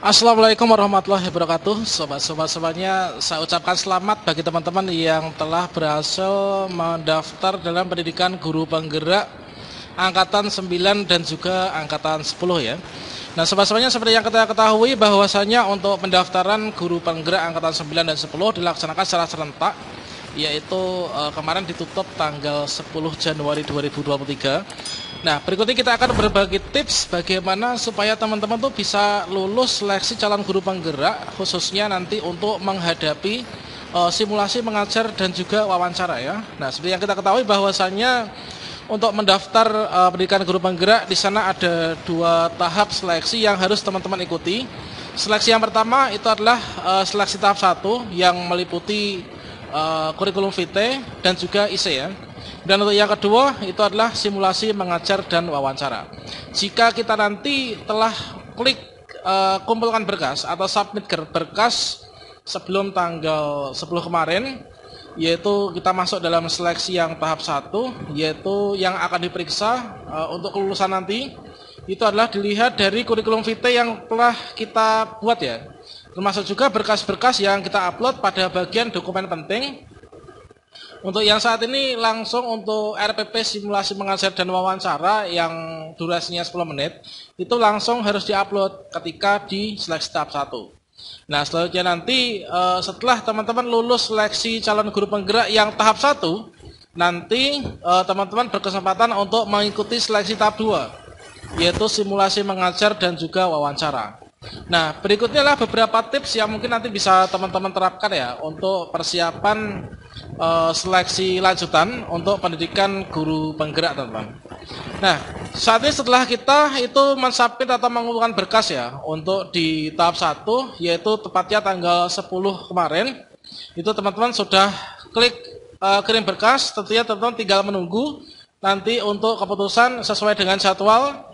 Assalamualaikum warahmatullahi wabarakatuh Sobat-sobat semuanya Saya ucapkan selamat bagi teman-teman yang telah berhasil mendaftar dalam pendidikan guru penggerak Angkatan 9 dan juga Angkatan 10 ya Nah sobat-sobatnya seperti yang kita ketahui bahwasanya untuk pendaftaran guru penggerak Angkatan 9 dan 10 dilaksanakan secara serentak yaitu uh, kemarin ditutup tanggal 10 Januari 2023. Nah, berikutnya kita akan berbagi tips bagaimana supaya teman-teman tuh bisa lulus seleksi calon guru penggerak khususnya nanti untuk menghadapi uh, simulasi mengajar dan juga wawancara ya. Nah, seperti yang kita ketahui bahwasannya untuk mendaftar uh, pendidikan guru penggerak di sana ada dua tahap seleksi yang harus teman-teman ikuti. Seleksi yang pertama itu adalah uh, seleksi tahap 1 yang meliputi Eh, kurikulum vitae dan juga IC e, ya. Dan untuk yang kedua itu adalah simulasi mengajar dan wawancara. Jika kita nanti telah klik uh, kumpulkan berkas atau submit berkas sebelum tanggal 10 kemarin yaitu kita masuk dalam seleksi yang tahap satu, yaitu yang akan diperiksa uh, untuk kelulusan nanti itu adalah dilihat dari kurikulum vitae yang telah kita buat ya. Termasuk juga berkas-berkas yang kita upload pada bagian dokumen penting. Untuk yang saat ini langsung untuk RPP simulasi mengajar dan wawancara yang durasinya 10 menit, itu langsung harus diupload ketika di seleksi tahap 1. Nah, selanjutnya nanti eh, setelah teman-teman lulus seleksi calon guru penggerak yang tahap 1, nanti eh, teman-teman berkesempatan untuk mengikuti seleksi tahap 2 yaitu simulasi mengajar dan juga wawancara. Nah, berikutnya lah beberapa tips yang mungkin nanti bisa teman-teman terapkan ya untuk persiapan e, seleksi lanjutan untuk pendidikan guru penggerak, teman-teman. Nah, saat ini setelah kita itu mensubmit atau mengumpulkan berkas ya untuk di tahap 1 yaitu tepatnya tanggal 10 kemarin itu teman-teman sudah klik e, kirim berkas, tentunya teman-teman tinggal menunggu nanti untuk keputusan sesuai dengan jadwal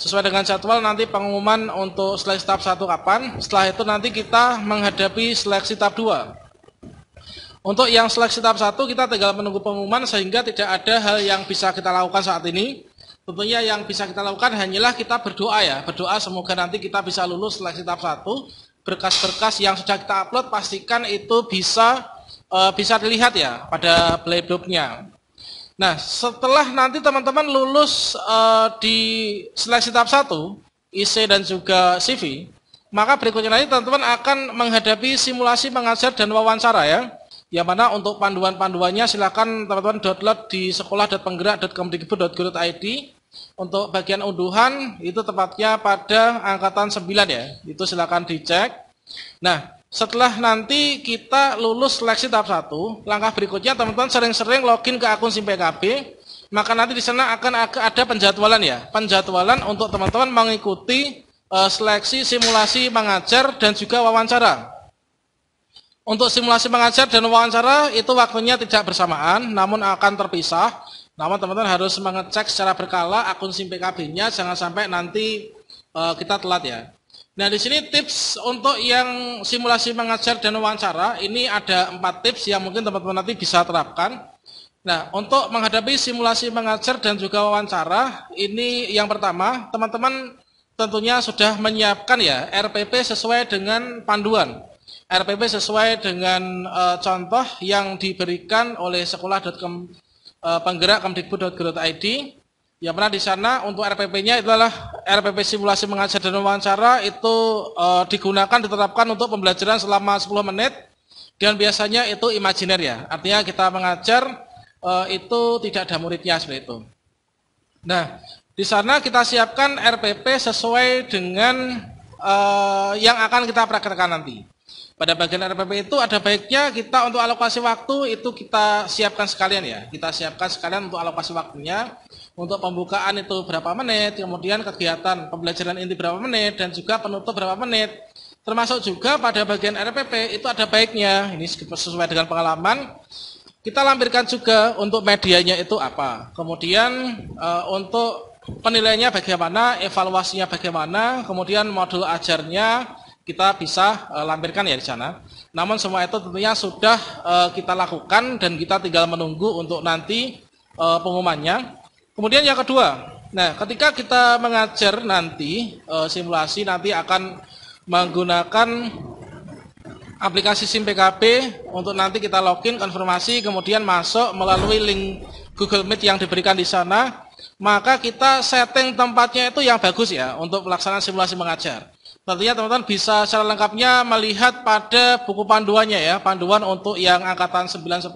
Sesuai dengan jadwal nanti pengumuman untuk seleksi tahap 1 kapan. Setelah itu nanti kita menghadapi seleksi tahap 2. Untuk yang seleksi tahap 1 kita tinggal menunggu pengumuman sehingga tidak ada hal yang bisa kita lakukan saat ini. Tentunya yang bisa kita lakukan hanyalah kita berdoa ya. Berdoa semoga nanti kita bisa lulus seleksi tahap 1. Berkas-berkas yang sudah kita upload pastikan itu bisa uh, bisa dilihat ya pada playbooknya Nah, setelah nanti teman-teman lulus uh, di seleksi tahap 1, IC dan juga CV, maka berikutnya nanti teman-teman akan menghadapi simulasi mengajar dan wawancara ya. Yang mana untuk panduan-panduannya silakan teman-teman download di sekolah.penggerak.kemdikbud.go.id. Untuk bagian unduhan itu tepatnya pada angkatan 9 ya. Itu silakan dicek. Nah, setelah nanti kita lulus seleksi tahap 1, langkah berikutnya teman-teman sering-sering login ke akun SIM maka nanti di sana akan ada penjadwalan ya, penjadwalan untuk teman-teman mengikuti eh, seleksi simulasi mengajar dan juga wawancara. Untuk simulasi mengajar dan wawancara itu waktunya tidak bersamaan, namun akan terpisah. Namun teman-teman harus mengecek secara berkala akun SIM nya jangan sampai nanti eh, kita telat ya. Nah di sini tips untuk yang simulasi mengajar dan wawancara ini ada empat tips yang mungkin teman-teman nanti bisa terapkan. Nah untuk menghadapi simulasi mengajar dan juga wawancara ini yang pertama teman-teman tentunya sudah menyiapkan ya RPP sesuai dengan panduan. RPP sesuai dengan e, contoh yang diberikan oleh sekolah.com e, eh, penggerak kemdikbud.go.id Ya pernah di sana untuk RPP-nya adalah RPP simulasi mengajar dan wawancara itu e, digunakan diterapkan untuk pembelajaran selama 10 menit dan biasanya itu imajiner ya. Artinya kita mengajar e, itu tidak ada muridnya seperti itu. Nah, di sana kita siapkan RPP sesuai dengan e, yang akan kita praktekkan nanti. Pada bagian RPP itu ada baiknya kita untuk alokasi waktu itu kita siapkan sekalian ya. Kita siapkan sekalian untuk alokasi waktunya untuk pembukaan itu berapa menit, kemudian kegiatan pembelajaran inti berapa menit, dan juga penutup berapa menit. Termasuk juga pada bagian RPP itu ada baiknya, ini sesuai dengan pengalaman, kita lampirkan juga untuk medianya itu apa. Kemudian e, untuk penilainya bagaimana, evaluasinya bagaimana, kemudian modul ajarnya kita bisa e, lampirkan ya di sana. Namun semua itu tentunya sudah e, kita lakukan dan kita tinggal menunggu untuk nanti e, pengumumannya. Kemudian yang kedua, nah ketika kita mengajar nanti e, simulasi nanti akan menggunakan aplikasi SIM PKP untuk nanti kita login konfirmasi kemudian masuk melalui link Google Meet yang diberikan di sana maka kita setting tempatnya itu yang bagus ya untuk pelaksanaan simulasi mengajar tentunya teman-teman bisa secara lengkapnya melihat pada buku panduannya ya panduan untuk yang angkatan 910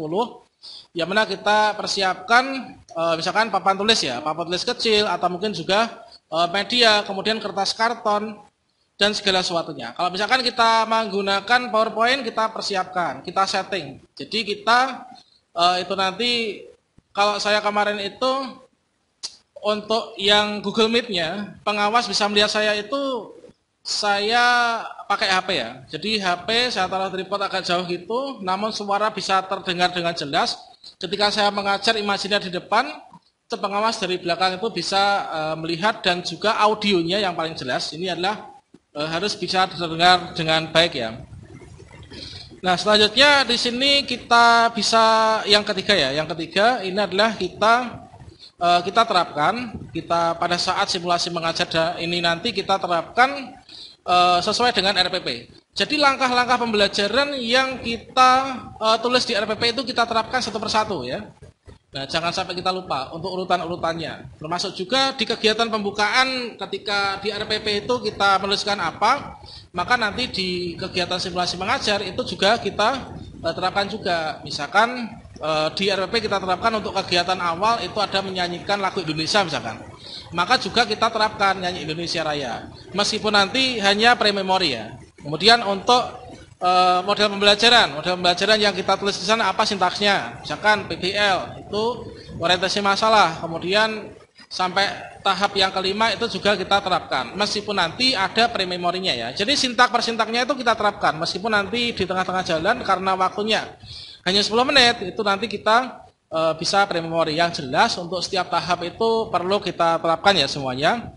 yang mana kita persiapkan Eh, misalkan papan tulis ya, papan tulis kecil atau mungkin juga eh, media, kemudian kertas karton dan segala sesuatunya. Kalau misalkan kita menggunakan PowerPoint, kita persiapkan, kita setting. Jadi kita eh, itu nanti kalau saya kemarin itu untuk yang Google Meet-nya, pengawas bisa melihat saya itu saya pakai HP ya. Jadi HP saya taruh tripod agak jauh gitu, namun suara bisa terdengar dengan jelas. Ketika saya mengajar imajiner di depan, pengawas dari belakang itu bisa eh, melihat dan juga audionya yang paling jelas. Ini adalah eh, harus bisa terdengar dengan baik ya. Nah selanjutnya di sini kita bisa yang ketiga ya. Yang ketiga ini adalah kita eh, kita terapkan kita pada saat simulasi mengajar ini nanti kita terapkan Eh, sesuai dengan RPP. Jadi langkah-langkah pembelajaran yang kita uh, tulis di RPP itu kita terapkan satu persatu ya. Nah, jangan sampai kita lupa untuk urutan-urutannya. Termasuk juga di kegiatan pembukaan ketika di RPP itu kita menuliskan apa, maka nanti di kegiatan simulasi mengajar itu juga kita uh, terapkan juga. Misalkan uh, di RPP kita terapkan untuk kegiatan awal itu ada menyanyikan lagu Indonesia misalkan maka juga kita terapkan nyanyi Indonesia Raya. Meskipun nanti hanya prememori ya. Kemudian untuk uh, model pembelajaran, model pembelajaran yang kita tulis di sana apa sintaksnya? Misalkan PBL itu orientasi masalah, kemudian sampai tahap yang kelima itu juga kita terapkan meskipun nanti ada prememorinya ya jadi sintak persintaknya itu kita terapkan meskipun nanti di tengah-tengah jalan karena waktunya hanya 10 menit itu nanti kita e, bisa memori yang jelas untuk setiap tahap itu perlu kita terapkan ya semuanya.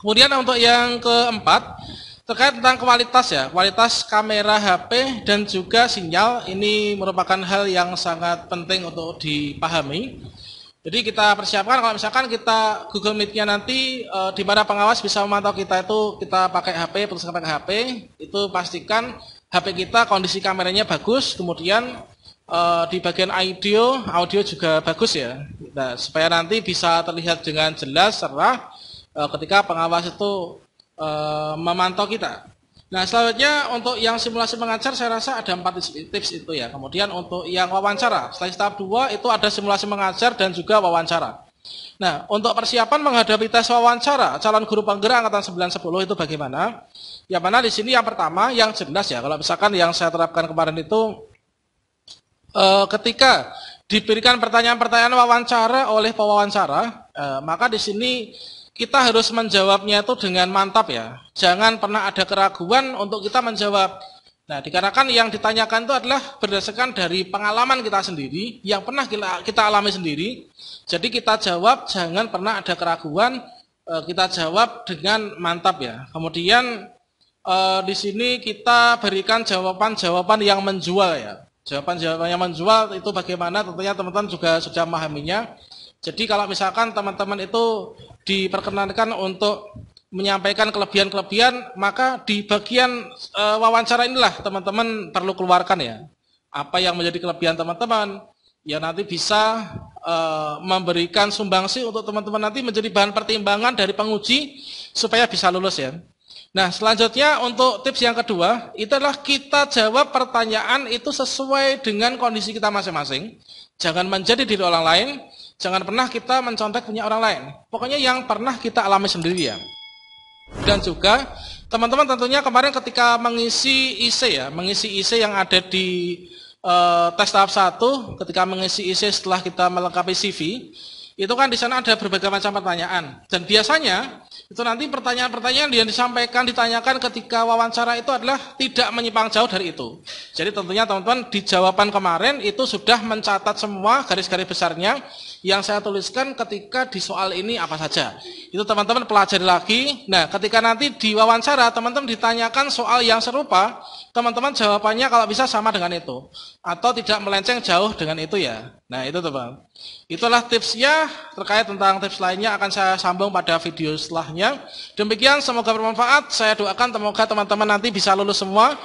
Kemudian untuk yang keempat terkait tentang kualitas ya, kualitas kamera HP dan juga sinyal ini merupakan hal yang sangat penting untuk dipahami. Jadi kita persiapkan kalau misalkan kita Google Meet-nya nanti e, di mana pengawas bisa memantau kita itu kita pakai HP, terus pakai HP, itu pastikan HP kita kondisi kameranya bagus, kemudian uh, di bagian audio, audio juga bagus ya. Nah, supaya nanti bisa terlihat dengan jelas serah uh, eh, ketika pengawas itu uh, memantau kita. Nah, selanjutnya untuk yang simulasi mengajar saya rasa ada empat tips, itu ya. Kemudian untuk yang wawancara, slide tahap 2 itu ada simulasi mengajar dan juga wawancara. Nah, untuk persiapan menghadapi tes wawancara calon guru penggerak angkatan 910 itu bagaimana? Ya, mana di sini yang pertama yang jelas ya. Kalau misalkan yang saya terapkan kemarin itu e, ketika diberikan pertanyaan-pertanyaan wawancara oleh pewawancara, e, maka di sini kita harus menjawabnya itu dengan mantap ya. Jangan pernah ada keraguan untuk kita menjawab. Nah, dikarenakan yang ditanyakan itu adalah berdasarkan dari pengalaman kita sendiri, yang pernah kita, kita alami sendiri. Jadi kita jawab, jangan pernah ada keraguan, e, kita jawab dengan mantap ya. Kemudian di sini kita berikan jawaban-jawaban yang menjual ya Jawaban-jawaban yang menjual itu bagaimana tentunya teman-teman juga sudah memahaminya. Jadi kalau misalkan teman-teman itu diperkenankan untuk menyampaikan kelebihan-kelebihan, maka di bagian e, wawancara inilah teman-teman perlu keluarkan ya. Apa yang menjadi kelebihan teman-teman, ya nanti bisa e, memberikan sumbangsi untuk teman-teman nanti menjadi bahan pertimbangan dari penguji supaya bisa lulus ya. Nah, selanjutnya untuk tips yang kedua, itu adalah kita jawab pertanyaan itu sesuai dengan kondisi kita masing-masing. Jangan menjadi diri orang lain, jangan pernah kita mencontek punya orang lain. Pokoknya yang pernah kita alami sendiri ya. Dan juga teman-teman tentunya kemarin ketika mengisi IC ya, mengisi IC yang ada di e, tes tahap 1, ketika mengisi IC setelah kita melengkapi CV, itu kan di sana ada berbagai macam pertanyaan. Dan biasanya itu nanti pertanyaan-pertanyaan yang disampaikan, ditanyakan ketika wawancara itu adalah tidak menyimpang jauh dari itu. Jadi tentunya teman-teman di jawaban kemarin itu sudah mencatat semua garis-garis besarnya yang saya tuliskan ketika di soal ini apa saja. Itu teman-teman pelajari lagi. Nah, ketika nanti di wawancara teman-teman ditanyakan soal yang serupa, teman-teman jawabannya kalau bisa sama dengan itu atau tidak melenceng jauh dengan itu ya. Nah, itu teman. Itulah tipsnya terkait tentang tips lainnya akan saya sambung pada video setelahnya. Demikian semoga bermanfaat. Saya doakan semoga teman-teman nanti bisa lulus semua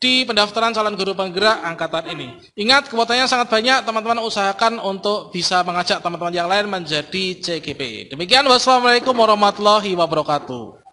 di pendaftaran calon guru penggerak angkatan ini. Ingat kuotanya sangat banyak, teman-teman usahakan untuk bisa mengajak teman-teman yang lain menjadi CGP. Demikian wassalamualaikum warahmatullahi wabarakatuh.